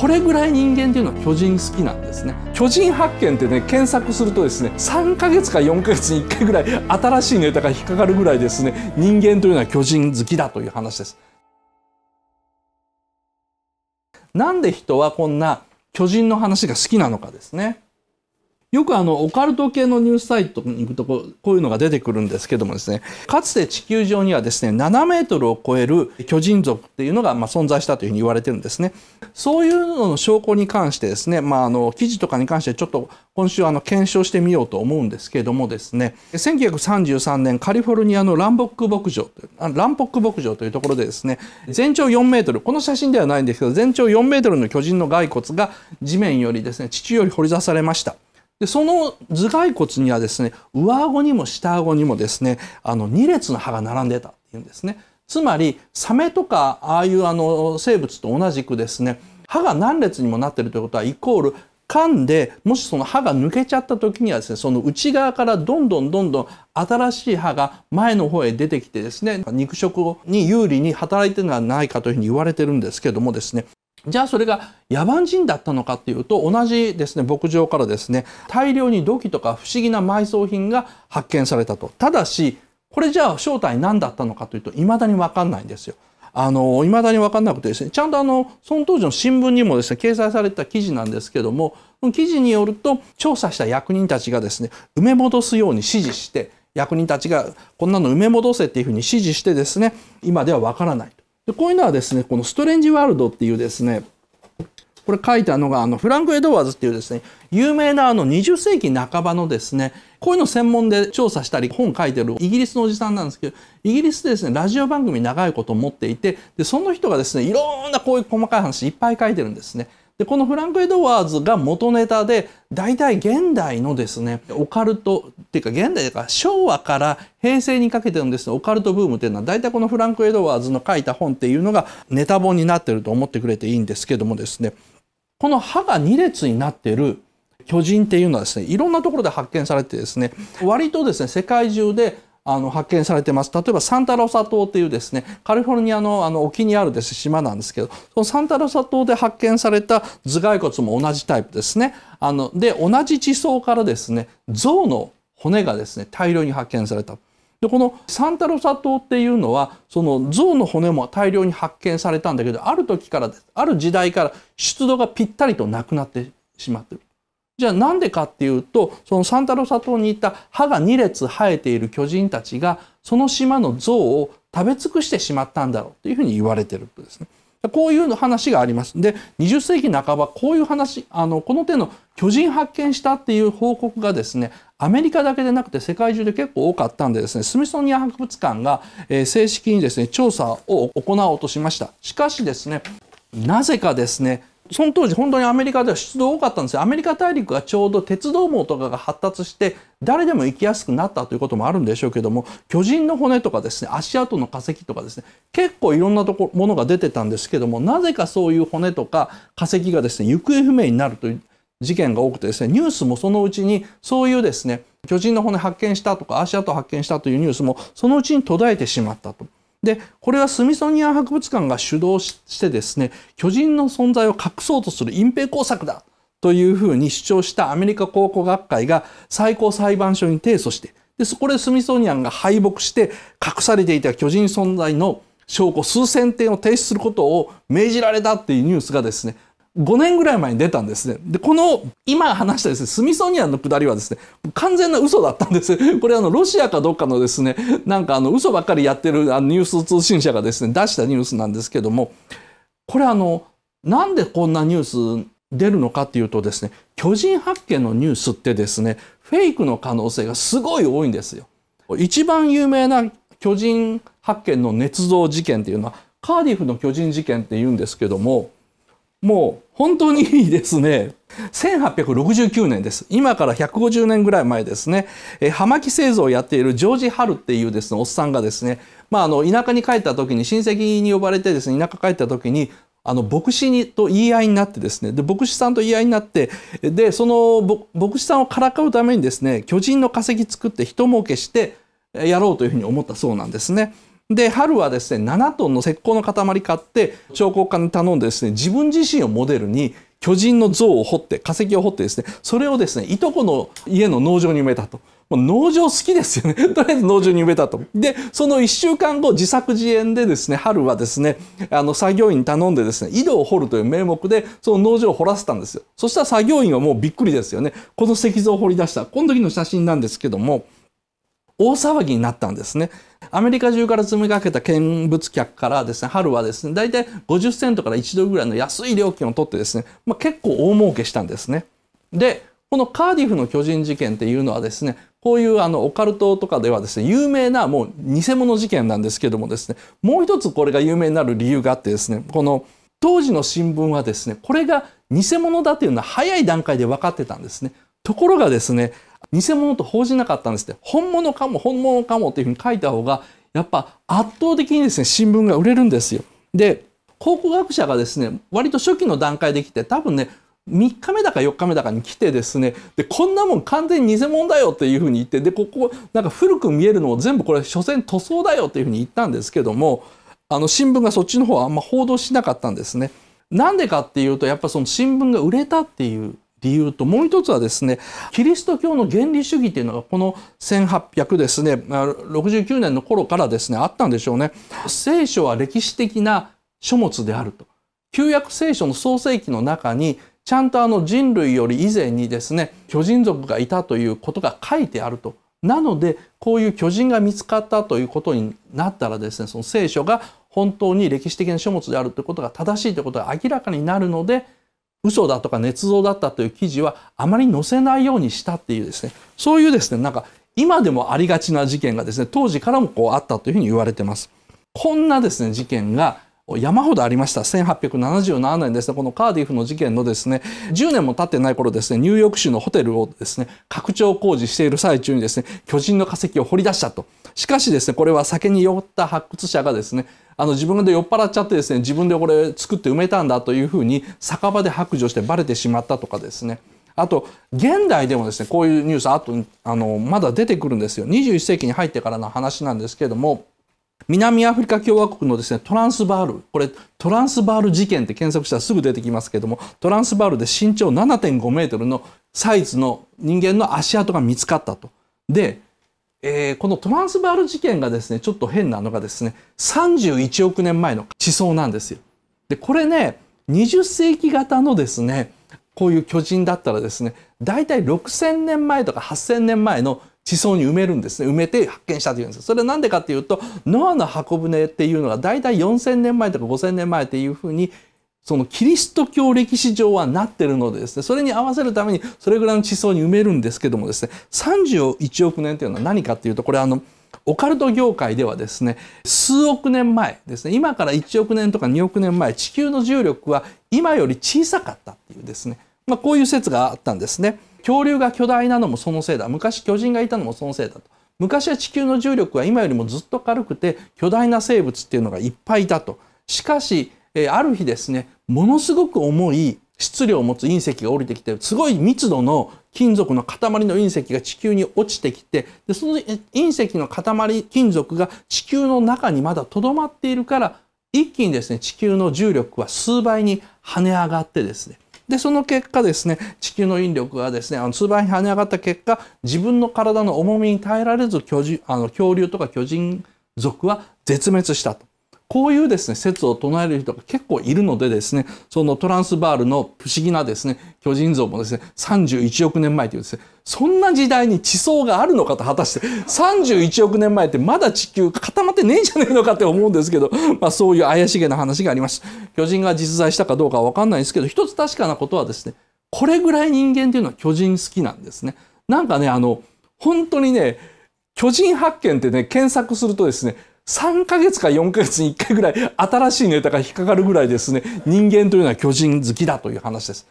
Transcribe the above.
これぐらい人間っていうのは巨人好きなんですね巨人発見ってね検索するとですね3ヶ月か4ヶ月に1回ぐらい新しいネタが引っかかるぐらいですね人間というのは巨人好きだという話ですなんで人はこんな巨人の話が好きなのかですねよくあのオカルト系のニュースサイトに行くとここういうのが出てくるんですけどもですねかつて地球上にはですね7メートルを超える巨人族っていうのがま存在したというふうに言われてるんですねそういうのの証拠に関してですねまああの記事とかに関してちょっと今週あの検証してみようと思うんですけどもですね1933年カリフォルニアのランボック牧場ランポック牧場というところでですね全長4メートルこの写真ではないんですけど全長4メートルの巨人の骸骨が地面よりですね地中より掘り出されました。で、その頭蓋骨にはですね、上顎にも下顎にもですね、あの、2列の歯が並んでたっていうんですね。つまり、サメとか、ああいうあの、生物と同じくですね、歯が何列にもなってるということは、イコール、噛んで、もしその歯が抜けちゃった時にはですね、その内側からどんどんどんどん新しい歯が前の方へ出てきてですね、肉食に有利に働いてるのではないかというふうに言われてるんですけどもですね、じゃあそれが野蛮人だったのかっていうと同じですね牧場からですね大量に土器とか不思議な埋葬品が発見されたとただしこれじゃあ正体何だったのかというと未だに分かんないんですよ。あの未だに分かんなくてですねちゃんとあのその当時の新聞にもですね掲載された記事なんですけども記事によると調査した役人たちがですね埋め戻すように指示して役人たちがこんなの埋め戻せっていうふうに指示してですね今では分からないでこういうのはですね、このストレンジワールドっていうですね、これ書いたのが、あの、フランク・エドワーズっていうですね、有名なあの20世紀半ばのですね、こういうの専門で調査したり本書いてるイギリスのおじさんなんですけど、イギリスでですね、ラジオ番組長いこと持っていて、で、その人がですね、いろんなこういう細かい話いっぱい書いてるんですね。でこのフランク・エドワーズが元ネタで大体現代のですねオカルトっていうか現代だから昭和から平成にかけてのですねオカルトブームっていうのは大体このフランク・エドワーズの書いた本っていうのがネタ本になってると思ってくれていいんですけどもですねこの歯が2列になってる巨人っていうのはですねいろんなところで発見されてですね割とですね世界中であの発見されてます。例えばサンタロサ島っていうですね、カリフォルニアのあの沖にあるです、島なんですけど、そのサンタロサ島で発見された頭蓋骨も同じタイプですね。あの、で、同じ地層からですね、象の骨がですね、大量に発見された。で、このサンタロサ島っていうのは、その象の骨も大量に発見されたんだけど、ある時からである時代から出土がぴったりとなくなってしまってる。じゃあなんでかっていうと、そのサンタロサ島にいた歯が2列生えている巨人たちが、その島の像を食べ尽くしてしまったんだろうというふうに言われてるんですね。こういう話があります。で、20世紀半ば、こういう話、あの、この手の巨人発見したっていう報告がですね、アメリカだけでなくて世界中で結構多かったんでですね、スミソニア博物館が、正式にですね、調査を行おうとしました。しかしですね、なぜかですね、その当時本当にアメリカでは出動多かったんですよ。アメリカ大陸がちょうど鉄道網とかが発達して誰でも行きやすくなったということもあるんでしょうけども巨人の骨とかですね足跡の化石とかですね結構いろんなとこものが出てたんですけどもなぜかそういう骨とか化石がですね行方不明になるという事件が多くてですねニュースもそのうちにそういうですね巨人の骨発見したとか足跡発見したというニュースもそのうちに途絶えてしまったと。でこれはスミソニアン博物館が主導してですね巨人の存在を隠そうとする隠蔽工作だというふうに主張したアメリカ考古学会が最高裁判所に提訴してでそこでスミソニアンが敗北して隠されていた巨人存在の証拠数千点を提出することを命じられたっていうニュースがですね5年ぐらい前に出たんですね。で、この今話したですね、スミソニアンのくだりはですね、完全な嘘だったんです。これあの、ロシアかどっかのですね、なんかあの、嘘ばっかりやってるあのニュース通信社がですね、出したニュースなんですけども、これあの、なんでこんなニュース出るのかっていうとですね、巨人発見のニュースってですね、フェイクの可能性がすごい多いんですよ。一番有名な巨人発見の捏造事件っていうのは、カーディフの巨人事件って言うんですけども、もう本当にいいですね。1869年です。今から150年ぐらい前ですね。え葉巻製造をやっているジョージ・ハルっていうですね、おっさんがですね、まあ、あの、田舎に帰った時に、親戚に呼ばれてですね、田舎帰った時に、あの牧師にと言い合いになってですねで牧師さんと言い合いになってでその牧師さんをからかうためにですね巨人の化石作って人儲けしてやろうというふうに思ったそうなんですね。で春はですね7トンの石膏の塊買って彫刻家に頼んでですね自分自身をモデルに巨人の像を掘って化石を掘ってですねそれをですねいとこの家の農場に埋めたと。もう農場好きですよね。とりあえず農場に埋めたと。で、その1週間後、自作自演でですね、春はですね、あの、作業員に頼んでですね、井戸を掘るという名目で、その農場を掘らせたんですよ。そしたら作業員はもうびっくりですよね。この石像を掘り出した。この時の写真なんですけども、大騒ぎになったんですね。アメリカ中から詰めかけた見物客からですね、春はですね、大体50セントから1ドルぐらいの安い料金を取ってですね、まあ、結構大儲けしたんですね。で、このカーディフの巨人事件っていうのはですね、こういうあのオカルトとかではですね、有名なもう偽物事件なんですけどもですね、もう一つこれが有名になる理由があってですね、この当時の新聞はですね、これが偽物だというのは早い段階で分かってたんですね。ところがですね、偽物と報じなかったんですって、本物かも本物かもっていうふうに書いた方が、やっぱ圧倒的にですね、新聞が売れるんですよ。で、考古学者がですね、割と初期の段階で来て、多分ね、3日目だか4日目だかに来てですねでこんなもん完全に偽物だよっていうふうに言ってでここなんか古く見えるのを全部これ所詮塗装だよっていうふうに言ったんですけどもあの新聞がそっちの方はあんま報道しなかったんですね。なんでかっていうとやっぱその新聞が売れたっていう理由ともう一つはですねキリスト教の原理主義というのがこの1800ですね69年の頃からですねあったんでしょうね。聖書は歴史的な書物であると。旧約聖書の創世記の中にちゃんとあの人類より以前にですね巨人族がいたということが書いてあると。なのでこういう巨人が見つかったということになったらですねその聖書が本当に歴史的な書物であるということが正しいということが明らかになるので嘘だとか捏造だったという記事はあまり載せないようにしたっていうですねそういうですねなんか今でもありがちな事件がですね当時からもこうあったというふうに言われてます。こんなですね事件が山ほどありました1877年ですねこのカーディフの事件のですね10年も経ってない頃ですねニューヨーク州のホテルをですね拡張工事している最中にですね巨人の化石を掘り出したとしかしですねこれは酒に酔った発掘者がですねあの自分で酔っ払っちゃってですね自分でこれ作って埋めたんだというふうに酒場で白状してバレてしまったとかですねあと現代でもですねこういうニュースあとあのまだ出てくるんですよ21世紀に入ってからの話なんですけれども南アフリカ共和国のですね、トランスバール、これトランスバール事件って検索したらすぐ出てきますけども、トランスバールで身長7.5メートルのサイズの人間の足跡が見つかったと。で、えー、このトランスバール事件がですね、ちょっと変なのがですね、31億年前の地層なんですよ。で、これね、20世紀型のですね、こういう巨人だったらですね、大体6000年前とか8000年前の地層に埋めるんですね埋めて発見したというんですそれは何でかっていうとノアの箱舟っていうのが大体4,000年前とか5,000年前っていうふうにそのキリスト教歴史上はなってるのでですねそれに合わせるためにそれぐらいの地層に埋めるんですけどもですね31億年というのは何かっていうとこれあのオカルト業界ではですね数億年前ですね今から1億年とか2億年前地球の重力は今より小さかったっていうですね、まあ、こういう説があったんですね。恐竜が巨大なのもそのせいだ昔巨人がいたのもそのせいだと昔は地球の重力は今よりもずっと軽くて巨大な生物っていうのがいっぱいいたとしかし、えー、ある日ですねものすごく重い質量を持つ隕石が降りてきてすごい密度の金属の塊の隕石が地球に落ちてきてでその隕石の塊金属が地球の中にまだとどまっているから一気にですね地球の重力は数倍に跳ね上がってですねで、その結果ですね、地球の引力がですね、あの数倍に跳ね上がった結果、自分の体の重みに耐えられず、巨人あの恐竜とか巨人族は絶滅したと。こういうですね、説を唱える人が結構いるのでですね、そのトランスバールの不思議なですね、巨人像もですね、31億年前というですね、そんな時代に地層があるのかと果たして、31億年前ってまだ地球固まってねえんじゃねえのかって思うんですけど、まあそういう怪しげな話があります。巨人が実在したかどうかはわかんないんですけど、一つ確かなことはですね、これぐらい人間っていうのは巨人好きなんですね。なんかね、あの、本当にね、巨人発見ってね、検索するとですね、3ヶ月か4ヶ月に1回ぐらい新しいネタが引っかかるぐらいですね、人間というのは巨人好きだという話です。